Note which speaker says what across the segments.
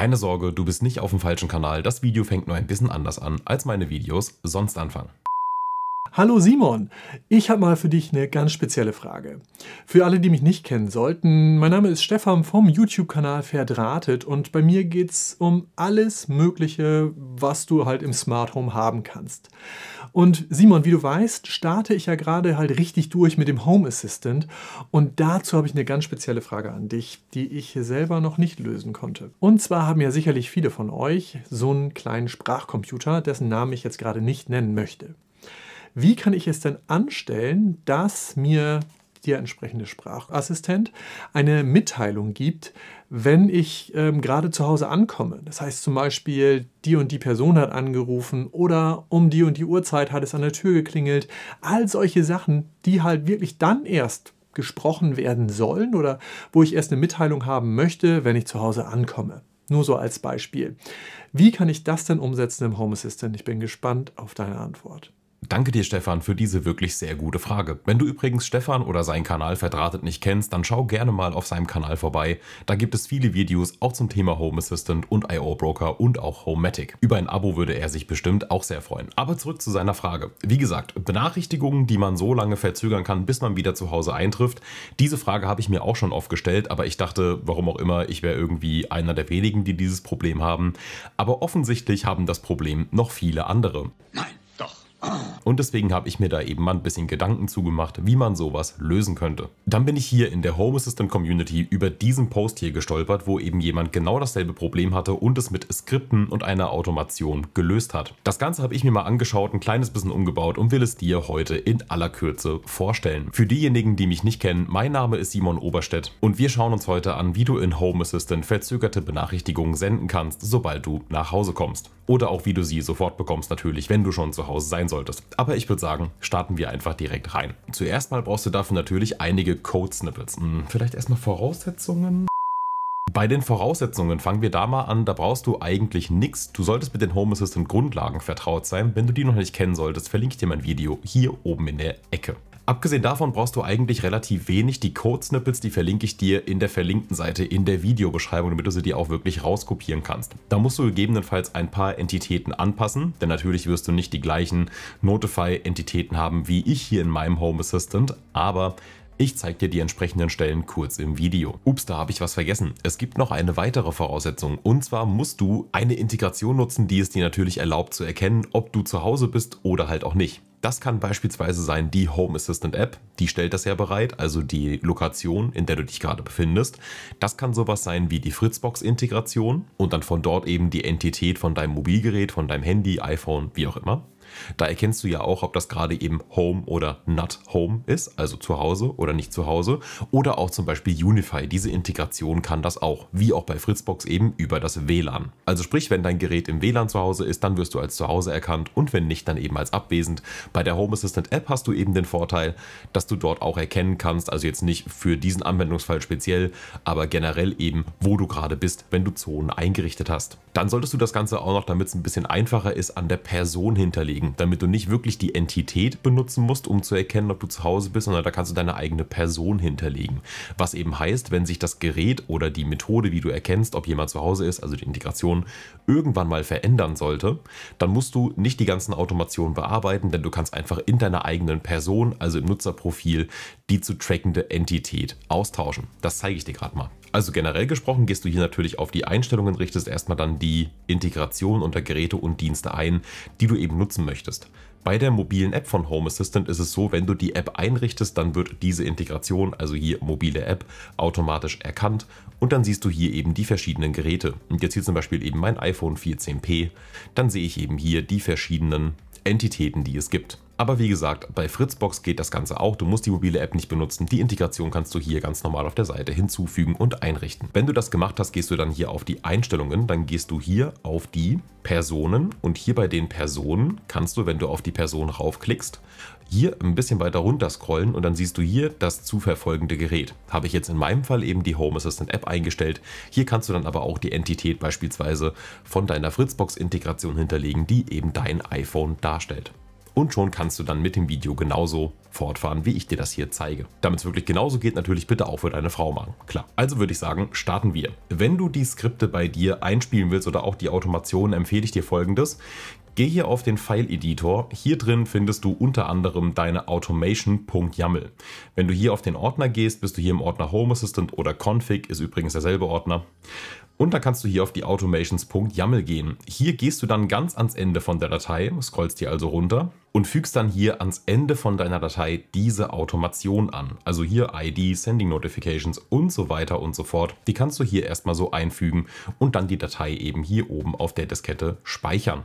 Speaker 1: Keine Sorge, du bist nicht auf dem falschen Kanal, das Video fängt nur ein bisschen anders an als meine Videos sonst anfangen.
Speaker 2: Hallo Simon, ich habe mal für dich eine ganz spezielle Frage. Für alle, die mich nicht kennen sollten, mein Name ist Stefan vom YouTube-Kanal Verdrahtet und bei mir geht es um alles Mögliche, was du halt im Smart Home haben kannst. Und Simon, wie du weißt, starte ich ja gerade halt richtig durch mit dem Home Assistant und dazu habe ich eine ganz spezielle Frage an dich, die ich selber noch nicht lösen konnte. Und zwar haben ja sicherlich viele von euch so einen kleinen Sprachcomputer, dessen Namen ich jetzt gerade nicht nennen möchte wie kann ich es denn anstellen, dass mir der entsprechende Sprachassistent eine Mitteilung gibt, wenn ich ähm, gerade zu Hause ankomme. Das heißt zum Beispiel, die und die Person hat angerufen oder um die und die Uhrzeit hat es an der Tür geklingelt. All solche Sachen, die halt wirklich dann erst gesprochen werden sollen oder wo ich erst eine Mitteilung haben möchte, wenn ich zu Hause ankomme. Nur so als Beispiel. Wie kann ich das denn umsetzen im Home Assistant? Ich bin gespannt auf deine Antwort.
Speaker 1: Danke dir, Stefan, für diese wirklich sehr gute Frage. Wenn du übrigens Stefan oder seinen Kanal Verdrahtet nicht kennst, dann schau gerne mal auf seinem Kanal vorbei. Da gibt es viele Videos auch zum Thema Home Assistant und I.O. Broker und auch Homematic. Über ein Abo würde er sich bestimmt auch sehr freuen. Aber zurück zu seiner Frage. Wie gesagt, Benachrichtigungen, die man so lange verzögern kann, bis man wieder zu Hause eintrifft. Diese Frage habe ich mir auch schon oft gestellt, aber ich dachte, warum auch immer, ich wäre irgendwie einer der wenigen, die dieses Problem haben. Aber offensichtlich haben das Problem noch viele andere. Nein, doch. Und deswegen habe ich mir da eben mal ein bisschen Gedanken zugemacht, wie man sowas lösen könnte. Dann bin ich hier in der Home Assistant Community über diesen Post hier gestolpert, wo eben jemand genau dasselbe Problem hatte und es mit Skripten und einer Automation gelöst hat. Das Ganze habe ich mir mal angeschaut, ein kleines bisschen umgebaut und will es dir heute in aller Kürze vorstellen. Für diejenigen, die mich nicht kennen, mein Name ist Simon Oberstedt und wir schauen uns heute an, wie du in Home Assistant verzögerte Benachrichtigungen senden kannst, sobald du nach Hause kommst. Oder auch wie du sie sofort bekommst natürlich, wenn du schon zu Hause sein solltest. Aber ich würde sagen, starten wir einfach direkt rein. Zuerst mal brauchst du dafür natürlich einige Code-Snippets. Hm, vielleicht erstmal Voraussetzungen? Bei den Voraussetzungen fangen wir da mal an, da brauchst du eigentlich nichts. Du solltest mit den Home Assistant Grundlagen vertraut sein. Wenn du die noch nicht kennen solltest, verlinke ich dir mein Video hier oben in der Ecke. Abgesehen davon brauchst du eigentlich relativ wenig. Die Code-Snippets, die verlinke ich dir in der verlinkten Seite in der Videobeschreibung, damit du sie dir auch wirklich rauskopieren kannst. Da musst du gegebenenfalls ein paar Entitäten anpassen, denn natürlich wirst du nicht die gleichen Notify-Entitäten haben wie ich hier in meinem Home Assistant, aber ich zeige dir die entsprechenden Stellen kurz im Video. Ups, da habe ich was vergessen. Es gibt noch eine weitere Voraussetzung und zwar musst du eine Integration nutzen, die es dir natürlich erlaubt zu erkennen, ob du zu Hause bist oder halt auch nicht. Das kann beispielsweise sein die Home Assistant App, die stellt das ja bereit, also die Lokation, in der du dich gerade befindest. Das kann sowas sein wie die Fritzbox Integration und dann von dort eben die Entität von deinem Mobilgerät, von deinem Handy, iPhone, wie auch immer. Da erkennst du ja auch, ob das gerade eben Home oder Not Home ist, also zu Hause oder nicht zu Hause. Oder auch zum Beispiel Unify. Diese Integration kann das auch, wie auch bei Fritzbox eben über das WLAN. Also sprich, wenn dein Gerät im WLAN zu Hause ist, dann wirst du als zu Hause erkannt und wenn nicht, dann eben als abwesend. Bei der Home Assistant App hast du eben den Vorteil, dass du dort auch erkennen kannst, also jetzt nicht für diesen Anwendungsfall speziell, aber generell eben, wo du gerade bist, wenn du Zonen eingerichtet hast. Dann solltest du das Ganze auch noch, damit es ein bisschen einfacher ist, an der Person hinterlegen hinlegen, damit du nicht wirklich die Entität benutzen musst, um zu erkennen, ob du zu Hause bist, sondern da kannst du deine eigene Person hinterlegen. Was eben heißt, wenn sich das Gerät oder die Methode, wie du erkennst, ob jemand zu Hause ist, also die Integration, irgendwann mal verändern sollte, dann musst du nicht die ganzen Automationen bearbeiten, denn du kannst einfach in deiner eigenen Person, also im Nutzerprofil, die zu trackende Entität austauschen. Das zeige ich dir gerade mal. Also generell gesprochen gehst du hier natürlich auf die Einstellungen, richtest erstmal dann die Integration unter Geräte und Dienste ein, die du eben nutzen möchtest. Bei der mobilen App von Home Assistant ist es so, wenn du die App einrichtest, dann wird diese Integration, also hier mobile App, automatisch erkannt und dann siehst du hier eben die verschiedenen Geräte. Und jetzt hier zum Beispiel eben mein iPhone 14p, dann sehe ich eben hier die verschiedenen Entitäten, die es gibt. Aber wie gesagt, bei Fritzbox geht das Ganze auch. Du musst die mobile App nicht benutzen. Die Integration kannst du hier ganz normal auf der Seite hinzufügen und einrichten. Wenn du das gemacht hast, gehst du dann hier auf die Einstellungen. Dann gehst du hier auf die Personen und hier bei den Personen kannst du, wenn du auf die Person raufklickst, hier ein bisschen weiter runter scrollen und dann siehst du hier das zu verfolgende Gerät. Habe ich jetzt in meinem Fall eben die Home Assistant App eingestellt. Hier kannst du dann aber auch die Entität beispielsweise von deiner Fritzbox-Integration hinterlegen, die eben dein iPhone darstellt. Und schon kannst du dann mit dem Video genauso fortfahren, wie ich dir das hier zeige. Damit es wirklich genauso geht, natürlich bitte auch für deine Frau machen. Klar. Also würde ich sagen, starten wir. Wenn du die Skripte bei dir einspielen willst oder auch die Automation, empfehle ich dir folgendes. Geh hier auf den File-Editor. Hier drin findest du unter anderem deine Automation.yaml. Wenn du hier auf den Ordner gehst, bist du hier im Ordner Home Assistant oder Config, ist übrigens derselbe Ordner. Und dann kannst du hier auf die Automations.yaml gehen. Hier gehst du dann ganz ans Ende von der Datei, scrollst hier also runter und fügst dann hier ans Ende von deiner Datei diese Automation an. Also hier ID, Sending Notifications und so weiter und so fort. Die kannst du hier erstmal so einfügen und dann die Datei eben hier oben auf der Diskette speichern.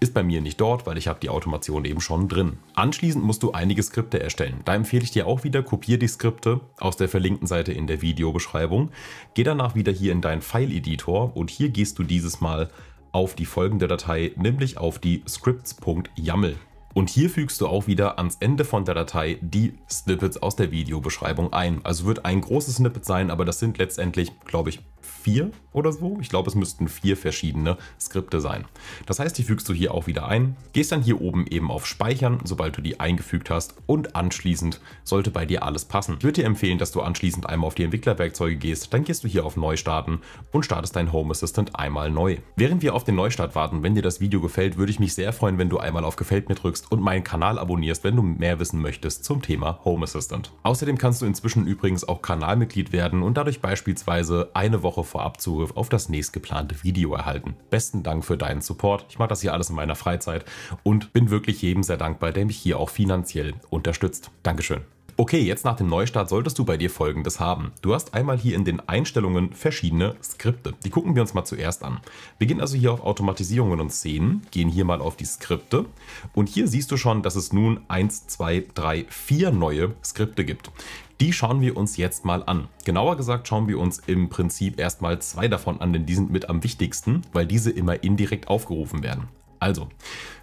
Speaker 1: Ist bei mir nicht dort, weil ich habe die Automation eben schon drin. Anschließend musst du einige Skripte erstellen. Da empfehle ich dir auch wieder, kopiere die Skripte aus der verlinkten Seite in der Videobeschreibung. Geh danach wieder hier in deinen File-Editor und hier gehst du dieses Mal auf die folgende Datei, nämlich auf die scripts.yaml. Und hier fügst du auch wieder ans Ende von der Datei die Snippets aus der Videobeschreibung ein. Also wird ein großes Snippet sein, aber das sind letztendlich, glaube ich, vier oder so. Ich glaube, es müssten vier verschiedene Skripte sein. Das heißt, die fügst du hier auch wieder ein, gehst dann hier oben eben auf Speichern, sobald du die eingefügt hast und anschließend sollte bei dir alles passen. Ich würde dir empfehlen, dass du anschließend einmal auf die Entwicklerwerkzeuge gehst, dann gehst du hier auf Neustarten und startest dein Home Assistant einmal neu. Während wir auf den Neustart warten, wenn dir das Video gefällt, würde ich mich sehr freuen, wenn du einmal auf Gefällt mir drückst und meinen Kanal abonnierst, wenn du mehr wissen möchtest zum Thema Home Assistant. Außerdem kannst du inzwischen übrigens auch Kanalmitglied werden und dadurch beispielsweise eine Woche vorab Zugriff Zugriff auf das nächstgeplante Video erhalten. Besten Dank für deinen Support. Ich mache das hier alles in meiner Freizeit und bin wirklich jedem sehr dankbar, der mich hier auch finanziell unterstützt. Dankeschön. Okay, jetzt nach dem Neustart solltest du bei dir folgendes haben. Du hast einmal hier in den Einstellungen verschiedene Skripte. Die gucken wir uns mal zuerst an. Wir gehen also hier auf Automatisierungen und Szenen, gehen hier mal auf die Skripte und hier siehst du schon, dass es nun 1, 2, 3, 4 neue Skripte gibt. Die schauen wir uns jetzt mal an. Genauer gesagt schauen wir uns im Prinzip erstmal zwei davon an, denn die sind mit am wichtigsten, weil diese immer indirekt aufgerufen werden. Also,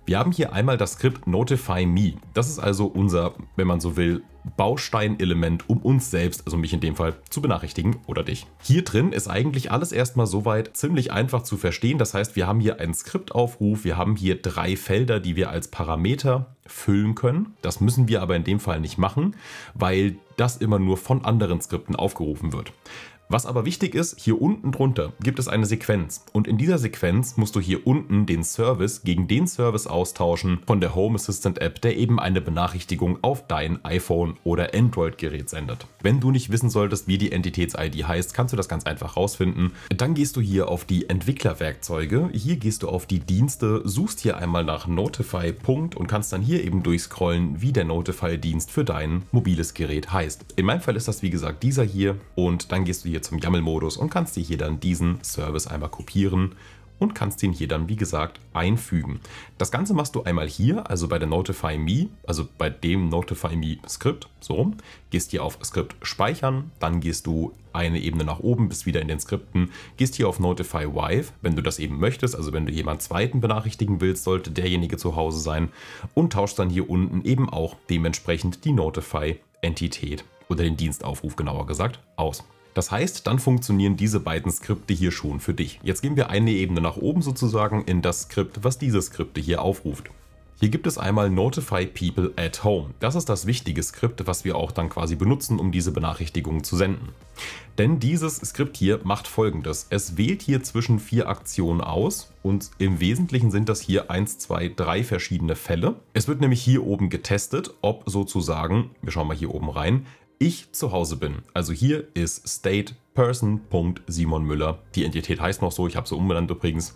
Speaker 1: wir haben hier einmal das Skript Notify Me. Das ist also unser, wenn man so will, Bausteinelement, um uns selbst, also mich in dem Fall, zu benachrichtigen oder dich. Hier drin ist eigentlich alles erstmal soweit ziemlich einfach zu verstehen. Das heißt, wir haben hier einen Skriptaufruf, wir haben hier drei Felder, die wir als Parameter füllen können. Das müssen wir aber in dem Fall nicht machen, weil das immer nur von anderen Skripten aufgerufen wird. Was aber wichtig ist, hier unten drunter gibt es eine Sequenz und in dieser Sequenz musst du hier unten den Service gegen den Service austauschen von der Home Assistant App, der eben eine Benachrichtigung auf dein iPhone oder Android Gerät sendet. Wenn du nicht wissen solltest, wie die Entitäts-ID heißt, kannst du das ganz einfach rausfinden. Dann gehst du hier auf die Entwicklerwerkzeuge, hier gehst du auf die Dienste, suchst hier einmal nach Notify Punkt und kannst dann hier eben durchscrollen, wie der Notify-Dienst für dein mobiles Gerät heißt. In meinem Fall ist das wie gesagt dieser hier und dann gehst du hier hier zum YAML-Modus und kannst dir hier dann diesen Service einmal kopieren und kannst den hier dann, wie gesagt, einfügen. Das Ganze machst du einmal hier, also bei der Notify Me, also bei dem Notify Me Skript, so, gehst hier auf Skript speichern, dann gehst du eine Ebene nach oben, bist wieder in den Skripten, gehst hier auf Notify Wife, wenn du das eben möchtest, also wenn du jemand zweiten benachrichtigen willst, sollte derjenige zu Hause sein und tauschst dann hier unten eben auch dementsprechend die Notify Entität oder den Dienstaufruf genauer gesagt aus. Das heißt, dann funktionieren diese beiden Skripte hier schon für dich. Jetzt gehen wir eine Ebene nach oben sozusagen in das Skript, was diese Skripte hier aufruft. Hier gibt es einmal Notify People at Home. Das ist das wichtige Skript, was wir auch dann quasi benutzen, um diese Benachrichtigungen zu senden. Denn dieses Skript hier macht folgendes. Es wählt hier zwischen vier Aktionen aus und im Wesentlichen sind das hier 1, 2, 3 verschiedene Fälle. Es wird nämlich hier oben getestet, ob sozusagen, wir schauen mal hier oben rein, ich zu Hause bin. Also hier ist State Müller. Die Entität heißt noch so, ich habe sie umbenannt übrigens.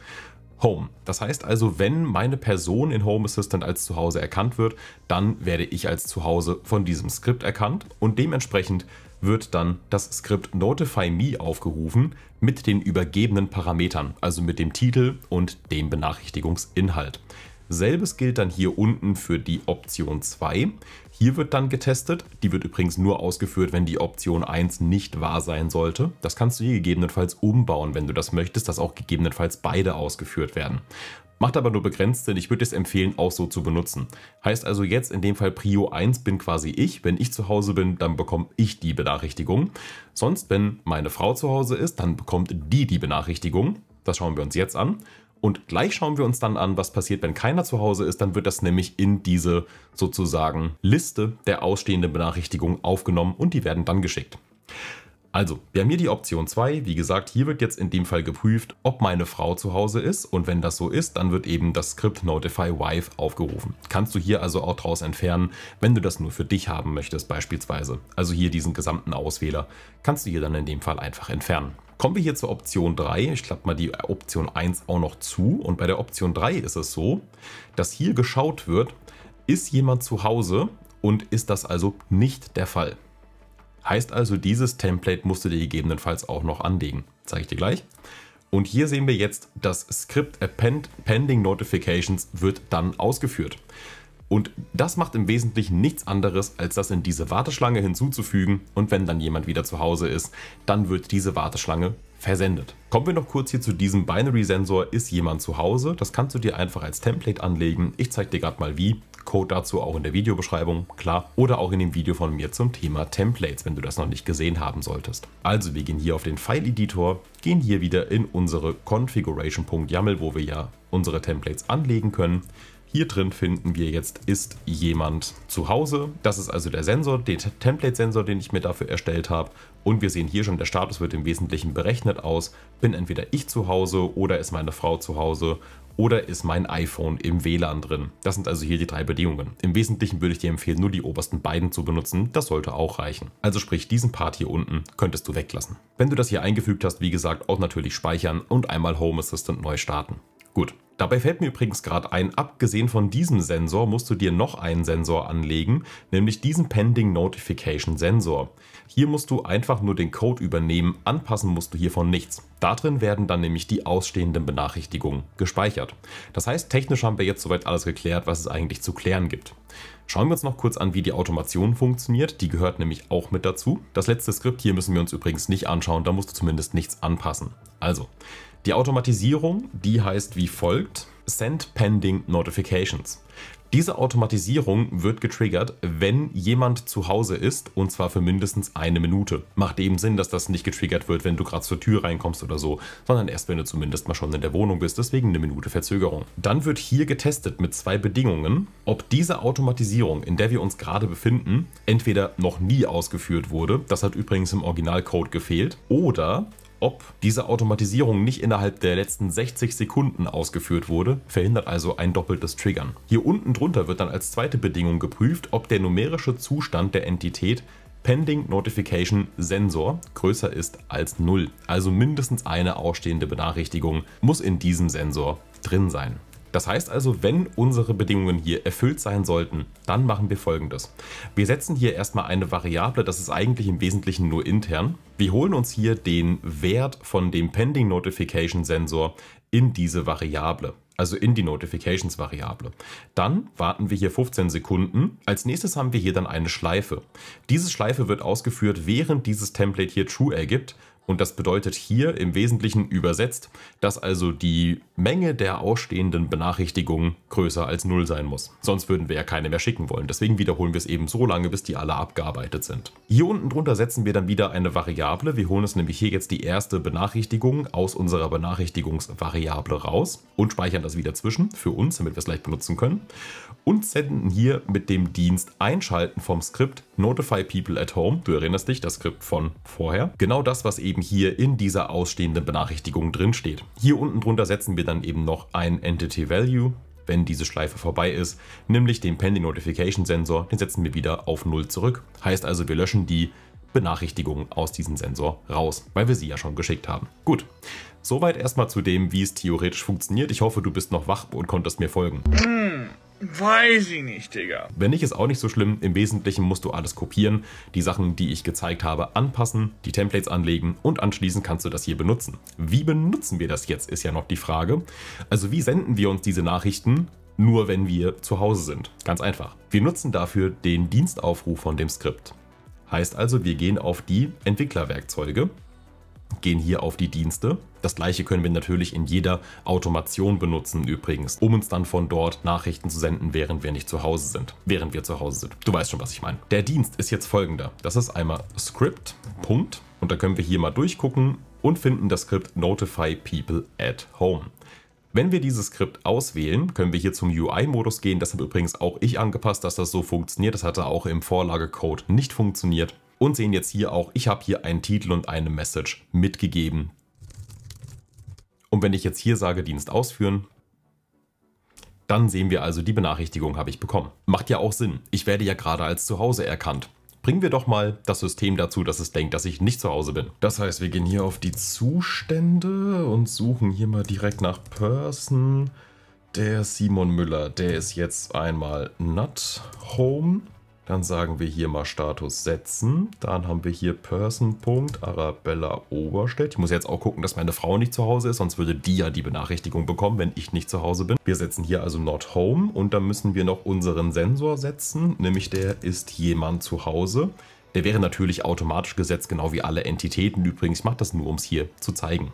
Speaker 1: Home. Das heißt also, wenn meine Person in Home Assistant als Zuhause erkannt wird, dann werde ich als Zuhause von diesem Skript erkannt und dementsprechend wird dann das Skript Notify Me aufgerufen mit den übergebenen Parametern, also mit dem Titel und dem Benachrichtigungsinhalt. Selbes gilt dann hier unten für die Option 2. Hier wird dann getestet. Die wird übrigens nur ausgeführt, wenn die Option 1 nicht wahr sein sollte. Das kannst du hier gegebenenfalls umbauen, wenn du das möchtest, dass auch gegebenenfalls beide ausgeführt werden. Macht aber nur begrenzt Sinn, ich würde es empfehlen, auch so zu benutzen. Heißt also jetzt in dem Fall Prio 1 bin quasi ich. Wenn ich zu Hause bin, dann bekomme ich die Benachrichtigung. Sonst, wenn meine Frau zu Hause ist, dann bekommt die die Benachrichtigung. Das schauen wir uns jetzt an. Und gleich schauen wir uns dann an, was passiert, wenn keiner zu Hause ist. Dann wird das nämlich in diese sozusagen Liste der ausstehenden Benachrichtigungen aufgenommen und die werden dann geschickt. Also, wir haben hier die Option 2. Wie gesagt, hier wird jetzt in dem Fall geprüft, ob meine Frau zu Hause ist. Und wenn das so ist, dann wird eben das Skript Notify Wife aufgerufen. Kannst du hier also auch draus entfernen, wenn du das nur für dich haben möchtest beispielsweise. Also hier diesen gesamten Auswähler kannst du hier dann in dem Fall einfach entfernen. Kommen wir hier zur Option 3. Ich klappe mal die Option 1 auch noch zu. Und bei der Option 3 ist es so, dass hier geschaut wird, ist jemand zu Hause und ist das also nicht der Fall. Heißt also, dieses Template musst du dir gegebenenfalls auch noch anlegen. Zeige ich dir gleich. Und hier sehen wir jetzt, das Script Append Pending Notifications wird dann ausgeführt. Und das macht im Wesentlichen nichts anderes, als das in diese Warteschlange hinzuzufügen. Und wenn dann jemand wieder zu Hause ist, dann wird diese Warteschlange versendet. Kommen wir noch kurz hier zu diesem Binary-Sensor. Ist jemand zu Hause? Das kannst du dir einfach als Template anlegen. Ich zeige dir gerade mal wie. Code dazu auch in der Videobeschreibung, klar, oder auch in dem Video von mir zum Thema Templates, wenn du das noch nicht gesehen haben solltest. Also wir gehen hier auf den File-Editor, gehen hier wieder in unsere Configuration.yaml, wo wir ja unsere Templates anlegen können hier drin finden wir jetzt ist jemand zu Hause. Das ist also der Sensor, der Template-Sensor, den ich mir dafür erstellt habe. Und wir sehen hier schon, der Status wird im Wesentlichen berechnet aus, bin entweder ich zu Hause oder ist meine Frau zu Hause oder ist mein iPhone im WLAN drin? Das sind also hier die drei Bedingungen. Im Wesentlichen würde ich dir empfehlen, nur die obersten beiden zu benutzen, das sollte auch reichen. Also sprich, diesen Part hier unten könntest du weglassen. Wenn du das hier eingefügt hast, wie gesagt, auch natürlich speichern und einmal Home Assistant neu starten. Gut. Dabei fällt mir übrigens gerade ein, abgesehen von diesem Sensor musst du dir noch einen Sensor anlegen, nämlich diesen Pending Notification Sensor. Hier musst du einfach nur den Code übernehmen, anpassen musst du hiervon nichts. Darin werden dann nämlich die ausstehenden Benachrichtigungen gespeichert. Das heißt, technisch haben wir jetzt soweit alles geklärt, was es eigentlich zu klären gibt. Schauen wir uns noch kurz an, wie die Automation funktioniert. Die gehört nämlich auch mit dazu. Das letzte Skript hier müssen wir uns übrigens nicht anschauen, da musst du zumindest nichts anpassen. Also, die Automatisierung, die heißt wie folgt: Send Pending Notifications. Diese Automatisierung wird getriggert, wenn jemand zu Hause ist und zwar für mindestens eine Minute. Macht eben Sinn, dass das nicht getriggert wird, wenn du gerade zur Tür reinkommst oder so, sondern erst wenn du zumindest mal schon in der Wohnung bist, deswegen eine Minute Verzögerung. Dann wird hier getestet mit zwei Bedingungen, ob diese Automatisierung, in der wir uns gerade befinden, entweder noch nie ausgeführt wurde, das hat übrigens im Originalcode gefehlt, oder ob diese Automatisierung nicht innerhalb der letzten 60 Sekunden ausgeführt wurde, verhindert also ein doppeltes Triggern. Hier unten drunter wird dann als zweite Bedingung geprüft, ob der numerische Zustand der Entität Pending Notification Sensor größer ist als 0, also mindestens eine ausstehende Benachrichtigung muss in diesem Sensor drin sein. Das heißt also, wenn unsere Bedingungen hier erfüllt sein sollten, dann machen wir folgendes. Wir setzen hier erstmal eine Variable, das ist eigentlich im Wesentlichen nur intern. Wir holen uns hier den Wert von dem Pending Notification Sensor in diese Variable also in die Notifications-Variable. Dann warten wir hier 15 Sekunden. Als nächstes haben wir hier dann eine Schleife. Diese Schleife wird ausgeführt, während dieses Template hier True ergibt und das bedeutet hier im Wesentlichen übersetzt, dass also die Menge der ausstehenden Benachrichtigungen größer als null sein muss. Sonst würden wir ja keine mehr schicken wollen. Deswegen wiederholen wir es eben so lange, bis die alle abgearbeitet sind. Hier unten drunter setzen wir dann wieder eine Variable. Wir holen uns nämlich hier jetzt die erste Benachrichtigung aus unserer Benachrichtigungsvariable raus und speichern das wieder zwischen für uns, damit wir es gleich benutzen können. Und senden hier mit dem Dienst Einschalten vom Skript Notify People at Home. Du erinnerst dich, das Skript von vorher. Genau das, was eben eben hier in dieser ausstehenden Benachrichtigung drin steht. Hier unten drunter setzen wir dann eben noch ein Entity Value, wenn diese Schleife vorbei ist, nämlich den Pending Notification Sensor, den setzen wir wieder auf 0 zurück. Heißt also, wir löschen die Benachrichtigung aus diesem Sensor raus, weil wir sie ja schon geschickt haben. Gut, soweit erstmal zu dem, wie es theoretisch funktioniert. Ich hoffe, du bist noch wach und konntest mir folgen.
Speaker 2: Hm. Weiß ich nicht, Digga.
Speaker 1: Wenn nicht, ist auch nicht so schlimm. Im Wesentlichen musst du alles kopieren, die Sachen, die ich gezeigt habe, anpassen, die Templates anlegen und anschließend kannst du das hier benutzen. Wie benutzen wir das jetzt, ist ja noch die Frage. Also wie senden wir uns diese Nachrichten? Nur wenn wir zu Hause sind. Ganz einfach. Wir nutzen dafür den Dienstaufruf von dem Skript. Heißt also, wir gehen auf die Entwicklerwerkzeuge gehen hier auf die Dienste. Das gleiche können wir natürlich in jeder Automation benutzen übrigens, um uns dann von dort Nachrichten zu senden, während wir nicht zu Hause sind. Während wir zu Hause sind. Du weißt schon, was ich meine. Der Dienst ist jetzt folgender. Das ist einmal Script. Punkt. Und da können wir hier mal durchgucken und finden das Skript Notify People at Home. Wenn wir dieses Skript auswählen, können wir hier zum UI-Modus gehen. Das habe übrigens auch ich angepasst, dass das so funktioniert. Das hatte auch im Vorlagecode nicht funktioniert und sehen jetzt hier auch, ich habe hier einen Titel und eine Message mitgegeben. Und wenn ich jetzt hier sage Dienst ausführen, dann sehen wir also, die Benachrichtigung habe ich bekommen. Macht ja auch Sinn. Ich werde ja gerade als zu Hause erkannt. Bringen wir doch mal das System dazu, dass es denkt, dass ich nicht zu Hause bin. Das heißt, wir gehen hier auf die Zustände und suchen hier mal direkt nach Person. Der Simon Müller, der ist jetzt einmal not home. Dann sagen wir hier mal Status setzen. Dann haben wir hier Person.Arabella Oberstedt. Ich muss jetzt auch gucken, dass meine Frau nicht zu Hause ist, sonst würde die ja die Benachrichtigung bekommen, wenn ich nicht zu Hause bin. Wir setzen hier also Not Home und dann müssen wir noch unseren Sensor setzen, nämlich der ist jemand zu Hause. Der wäre natürlich automatisch gesetzt, genau wie alle Entitäten übrigens. Ich mache das nur, um es hier zu zeigen.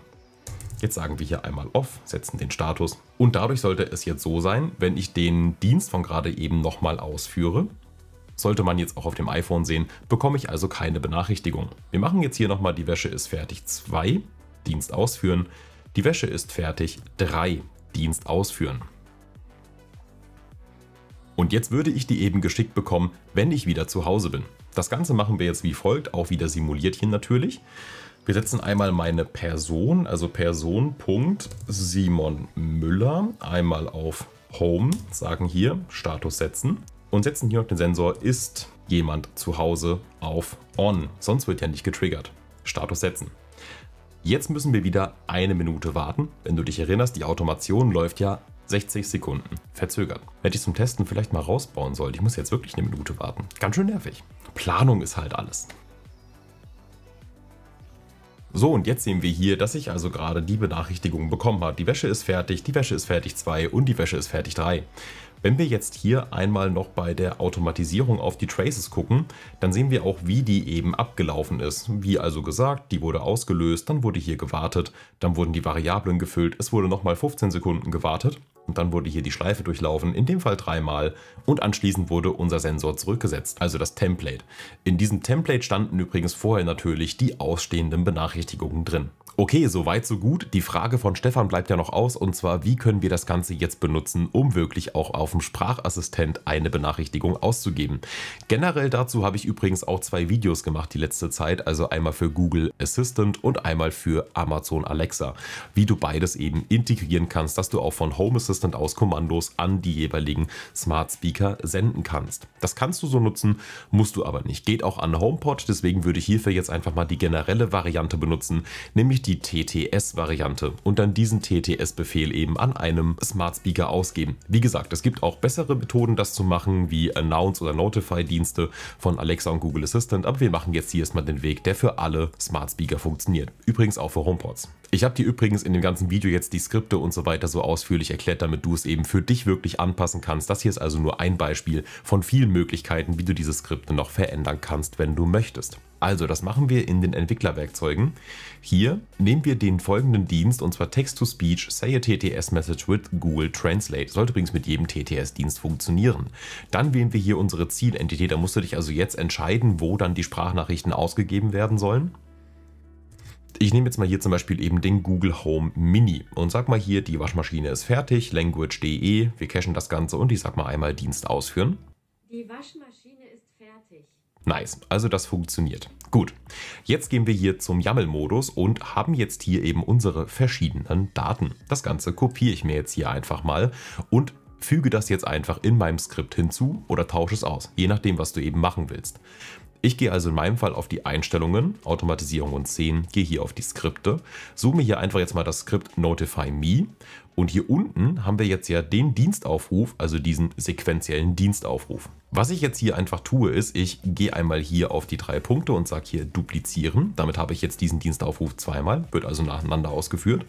Speaker 1: Jetzt sagen wir hier einmal off, setzen den Status. Und dadurch sollte es jetzt so sein, wenn ich den Dienst von gerade eben nochmal ausführe, sollte man jetzt auch auf dem iPhone sehen, bekomme ich also keine Benachrichtigung. Wir machen jetzt hier nochmal die Wäsche ist fertig 2, Dienst ausführen. Die Wäsche ist fertig 3, Dienst ausführen. Und jetzt würde ich die eben geschickt bekommen, wenn ich wieder zu Hause bin. Das Ganze machen wir jetzt wie folgt, auch wieder Simuliertchen natürlich. Wir setzen einmal meine Person, also Person.SimonMüller, einmal auf Home, sagen hier Status setzen und setzen hier noch den Sensor ist jemand zu Hause auf On, sonst wird ja nicht getriggert. Status setzen. Jetzt müssen wir wieder eine Minute warten. Wenn du dich erinnerst, die Automation läuft ja 60 Sekunden verzögert. Hätte ich zum Testen vielleicht mal rausbauen sollen. Ich muss jetzt wirklich eine Minute warten. Ganz schön nervig. Planung ist halt alles. So, und jetzt sehen wir hier, dass ich also gerade die Benachrichtigung bekommen habe. Die Wäsche ist fertig, die Wäsche ist fertig 2 und die Wäsche ist fertig 3. Wenn wir jetzt hier einmal noch bei der Automatisierung auf die Traces gucken, dann sehen wir auch, wie die eben abgelaufen ist. Wie also gesagt, die wurde ausgelöst, dann wurde hier gewartet, dann wurden die Variablen gefüllt, es wurde nochmal 15 Sekunden gewartet und dann wurde hier die Schleife durchlaufen, in dem Fall dreimal und anschließend wurde unser Sensor zurückgesetzt, also das Template. In diesem Template standen übrigens vorher natürlich die ausstehenden Benachrichtigungen drin. Okay, soweit so gut. Die Frage von Stefan bleibt ja noch aus und zwar, wie können wir das Ganze jetzt benutzen, um wirklich auch auf dem Sprachassistent eine Benachrichtigung auszugeben. Generell dazu habe ich übrigens auch zwei Videos gemacht die letzte Zeit, also einmal für Google Assistant und einmal für Amazon Alexa, wie du beides eben integrieren kannst, dass du auch von Home Assistant aus Kommandos an die jeweiligen Smart Speaker senden kannst. Das kannst du so nutzen, musst du aber nicht. Geht auch an HomePod, deswegen würde ich hierfür jetzt einfach mal die generelle Variante benutzen, nämlich die TTS-Variante und dann diesen TTS-Befehl eben an einem Smart Speaker ausgeben. Wie gesagt, es gibt auch bessere Methoden, das zu machen, wie Announce oder Notify-Dienste von Alexa und Google Assistant, aber wir machen jetzt hier erstmal den Weg, der für alle Smart Speaker funktioniert. Übrigens auch für HomePods. Ich habe dir übrigens in dem ganzen Video jetzt die Skripte und so weiter so ausführlich erklärt, damit du es eben für dich wirklich anpassen kannst. Das hier ist also nur ein Beispiel von vielen Möglichkeiten, wie du diese Skripte noch verändern kannst, wenn du möchtest. Also, das machen wir in den Entwicklerwerkzeugen. Hier nehmen wir den folgenden Dienst, und zwar Text-to-Speech, say a TTS message with Google Translate. Sollte übrigens mit jedem TTS-Dienst funktionieren. Dann wählen wir hier unsere Zielentität. Da musst du dich also jetzt entscheiden, wo dann die Sprachnachrichten ausgegeben werden sollen ich nehme jetzt mal hier zum Beispiel eben den Google Home Mini und sag mal hier, die Waschmaschine ist fertig, language.de, wir cachen das Ganze und ich sag mal einmal Dienst ausführen.
Speaker 2: Die Waschmaschine ist fertig.
Speaker 1: Nice, also das funktioniert. Gut, jetzt gehen wir hier zum YAML-Modus und haben jetzt hier eben unsere verschiedenen Daten. Das Ganze kopiere ich mir jetzt hier einfach mal und füge das jetzt einfach in meinem Skript hinzu oder tausche es aus, je nachdem, was du eben machen willst. Ich gehe also in meinem Fall auf die Einstellungen, Automatisierung und 10, gehe hier auf die Skripte, suche mir hier einfach jetzt mal das Skript Notify Me und hier unten haben wir jetzt ja den Dienstaufruf, also diesen sequenziellen Dienstaufruf. Was ich jetzt hier einfach tue, ist, ich gehe einmal hier auf die drei Punkte und sage hier duplizieren. Damit habe ich jetzt diesen Dienstaufruf zweimal, wird also nacheinander ausgeführt.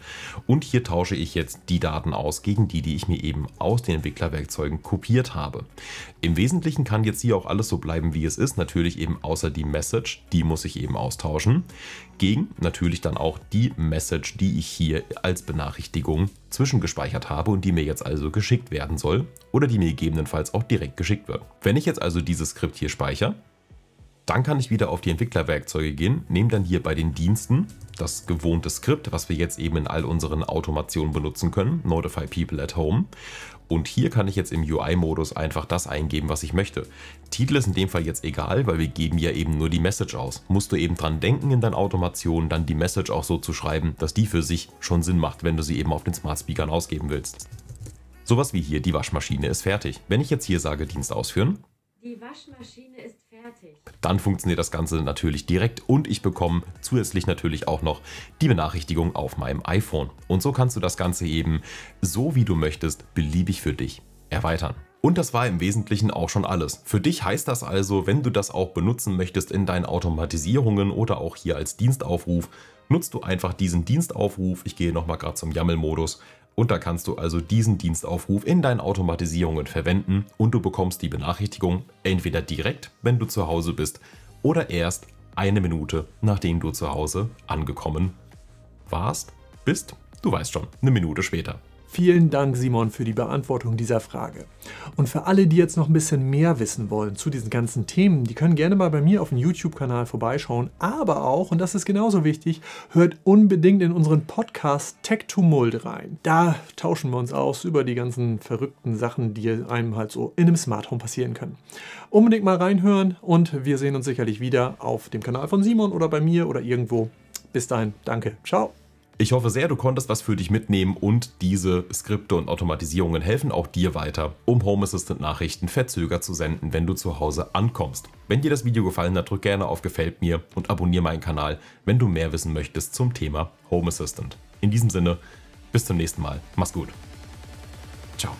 Speaker 1: Und hier tausche ich jetzt die Daten aus gegen die, die ich mir eben aus den Entwicklerwerkzeugen kopiert habe. Im Wesentlichen kann jetzt hier auch alles so bleiben, wie es ist. Natürlich eben außer die Message, die muss ich eben austauschen gegen natürlich dann auch die Message, die ich hier als Benachrichtigung zwischengespeichert habe und die mir jetzt also geschickt werden soll oder die mir gegebenenfalls auch direkt geschickt wird. Wenn ich jetzt also dieses Skript hier speichere, dann kann ich wieder auf die Entwicklerwerkzeuge gehen, nehme dann hier bei den Diensten das gewohnte Skript, was wir jetzt eben in all unseren Automationen benutzen können, Notify People at Home, und hier kann ich jetzt im UI-Modus einfach das eingeben, was ich möchte. Titel ist in dem Fall jetzt egal, weil wir geben ja eben nur die Message aus. Musst du eben dran denken in deinen Automationen, dann die Message auch so zu schreiben, dass die für sich schon Sinn macht, wenn du sie eben auf den Smart Speakern ausgeben willst. Sowas wie hier, die Waschmaschine ist fertig. Wenn ich jetzt hier sage Dienst ausführen.
Speaker 2: Die Waschmaschine ist
Speaker 1: dann funktioniert das Ganze natürlich direkt und ich bekomme zusätzlich natürlich auch noch die Benachrichtigung auf meinem iPhone. Und so kannst du das Ganze eben so wie du möchtest beliebig für dich erweitern. Und das war im Wesentlichen auch schon alles. Für dich heißt das also, wenn du das auch benutzen möchtest in deinen Automatisierungen oder auch hier als Dienstaufruf, nutzt du einfach diesen Dienstaufruf. Ich gehe nochmal gerade zum YAML-Modus. Und da kannst du also diesen Dienstaufruf in deinen Automatisierungen verwenden und du bekommst die Benachrichtigung entweder direkt, wenn du zu Hause bist, oder erst eine Minute, nachdem du zu Hause angekommen warst, bist, du weißt schon, eine Minute später.
Speaker 2: Vielen Dank, Simon, für die Beantwortung dieser Frage. Und für alle, die jetzt noch ein bisschen mehr wissen wollen zu diesen ganzen Themen, die können gerne mal bei mir auf dem YouTube-Kanal vorbeischauen. Aber auch, und das ist genauso wichtig, hört unbedingt in unseren Podcast Tech Tumult rein. Da tauschen wir uns aus über die ganzen verrückten Sachen, die einem halt so in einem Smart Home passieren können. Unbedingt mal reinhören und wir sehen uns sicherlich wieder auf dem Kanal von Simon oder bei mir oder irgendwo. Bis dahin, danke,
Speaker 1: ciao. Ich hoffe sehr, du konntest was für dich mitnehmen und diese Skripte und Automatisierungen helfen auch dir weiter, um Home Assistant Nachrichten verzögert zu senden, wenn du zu Hause ankommst. Wenn dir das Video gefallen hat, drück gerne auf Gefällt mir und abonniere meinen Kanal, wenn du mehr wissen möchtest zum Thema Home Assistant. In diesem Sinne, bis zum nächsten Mal. Mach's gut. Ciao.